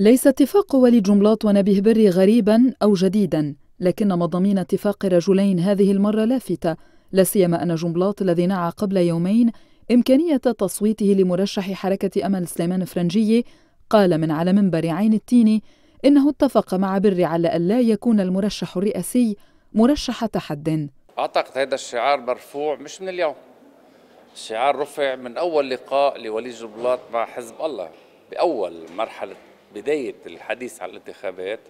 ليس اتفاق ولي جملاط ونبيه بري غريبا أو جديدا لكن مضامين اتفاق رجلين هذه المرة لافتة لا سيما أن جملاط الذي نعى قبل يومين إمكانية تصويته لمرشح حركة أمل سليمان فرنجية قال من على منبر عين التيني إنه اتفق مع بري على ألا يكون المرشح الرئاسي مرشح تحد أعتقد هذا الشعار مرفوع مش من اليوم الشعار رفع من أول لقاء لولي جبلات مع حزب الله بأول مرحلة بدايه الحديث عن الانتخابات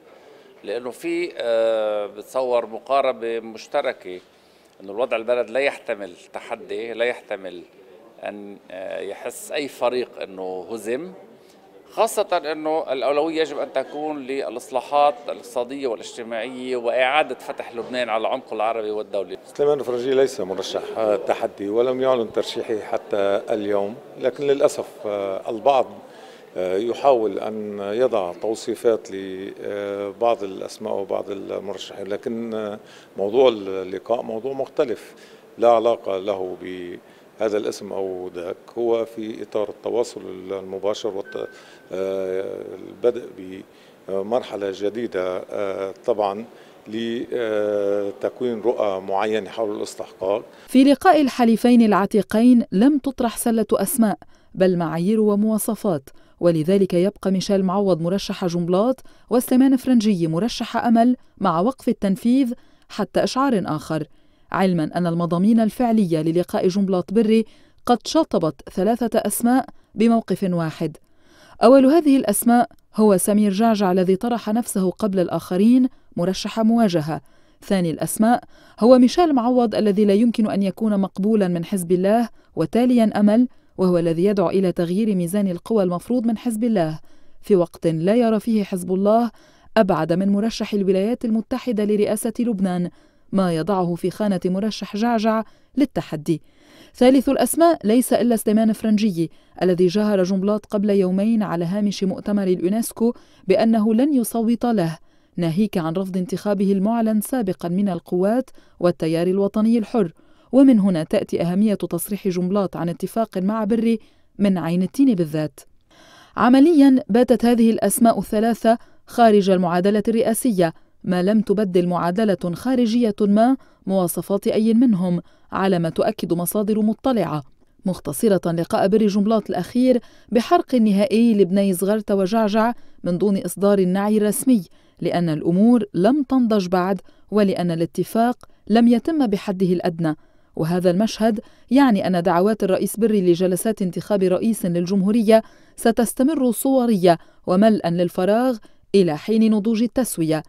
لانه في آه، بتصور مقاربه مشتركه انه الوضع البلد لا يحتمل تحدي لا يحتمل ان آه، يحس اي فريق انه هزم خاصة أنه الأولوية يجب أن تكون للإصلاحات الاقتصادية والاجتماعية وإعادة فتح لبنان على عمقه العربي والدولي سليمان فرجي ليس مرشح تحدي ولم يعلن ترشيحه حتى اليوم لكن للأسف آه، البعض يحاول أن يضع توصيفات لبعض الأسماء وبعض المرشحين لكن موضوع اللقاء موضوع مختلف لا علاقة له بهذا الاسم أو ذاك هو في إطار التواصل المباشر والبدء بمرحلة جديدة طبعاً لتكوين رؤى معينة حول الاستحقاق في لقاء الحليفين العتيقين لم تطرح سلة أسماء بل معايير ومواصفات ولذلك يبقى ميشيل معوض مرشح جملات وسليمان فرنجي مرشح أمل مع وقف التنفيذ حتى إشعار آخر علما أن المضامين الفعلية للقاء جملات بري قد شطبت ثلاثة أسماء بموقف واحد أول هذه الأسماء هو سمير جعجع الذي طرح نفسه قبل الآخرين مرشح مواجهة ثاني الأسماء هو ميشيل معوض الذي لا يمكن أن يكون مقبولا من حزب الله وتاليا أمل وهو الذي يدعو إلى تغيير ميزان القوى المفروض من حزب الله في وقت لا يرى فيه حزب الله أبعد من مرشح الولايات المتحدة لرئاسة لبنان ما يضعه في خانة مرشح جعجع للتحدي ثالث الأسماء ليس إلا سليمان فرنجي الذي جاهر جملات قبل يومين على هامش مؤتمر اليونسكو بأنه لن يصوت له ناهيك عن رفض انتخابه المعلن سابقا من القوات والتيار الوطني الحر ومن هنا تأتي أهمية تصريح جملات عن اتفاق مع بري من عين التين بالذات عمليا باتت هذه الأسماء الثلاثة خارج المعادلة الرئاسية ما لم تبدل معادلة خارجية ما مواصفات أي منهم على ما تؤكد مصادر مطلعة مختصرة لقاء بري جملات الأخير بحرق نهائي لبني زغرت وجعجع من دون إصدار النعي الرسمي لأن الأمور لم تنضج بعد ولأن الاتفاق لم يتم بحده الأدنى وهذا المشهد يعني أن دعوات الرئيس بري لجلسات انتخاب رئيس للجمهورية ستستمر صورية وملأ للفراغ إلى حين نضوج التسوية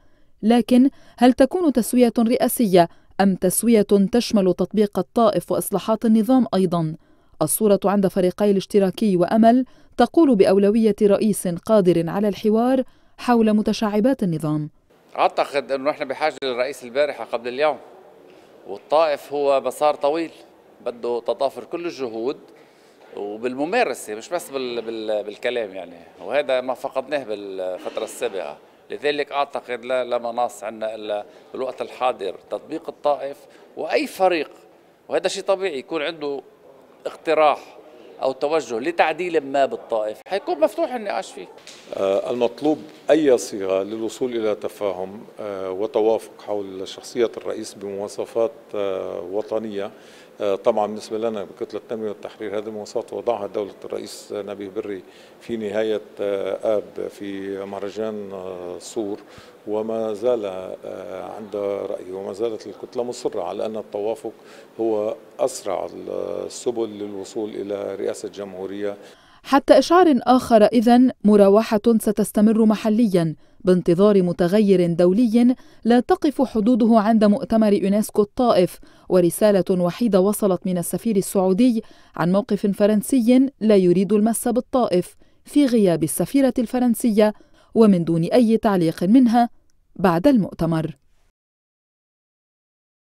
لكن هل تكون تسوية رئاسية أم تسوية تشمل تطبيق الطائف وإصلاحات النظام أيضاً؟ الصورة عند فريقي الاشتراكي وأمل تقول بأولوية رئيس قادر على الحوار حول متشعبات النظام أعتقد أنه نحن بحاجة للرئيس البارحة قبل اليوم والطائف هو مسار طويل بده تضافر كل الجهود وبالممارسة مش بس بال بال بالكلام يعني وهذا ما فقدناه بالفترة السابقة لذلك أعتقد لا, لا مناص عندنا إلا بالوقت الحاضر تطبيق الطائف وأي فريق وهذا شيء طبيعي يكون عنده اقتراح أو توجه لتعديل ما بالطائف حيكون مفتوح النقاش فيه آه، المطلوب أي صيغة للوصول إلى تفاهم آه، وتوافق حول شخصية الرئيس بمواصفات آه، وطنية طبعا بالنسبة لنا بكتلة التنمية والتحرير هذه المواصفات وضعها دولة الرئيس نبيه بري في نهاية آب في مهرجان صور وما زال عند رأيه وما زالت الكتلة مصرة على أن التوافق هو أسرع السبل للوصول إلى رئاسة رئاسة الجمهورية حتى إشعار آخر إذا مراوحة ستستمر محليا بانتظار متغير دولي لا تقف حدوده عند مؤتمر يونسكو الطائف ورسالة وحيدة وصلت من السفير السعودي عن موقف فرنسي لا يريد المس بالطائف في غياب السفيرة الفرنسية ومن دون أي تعليق منها بعد المؤتمر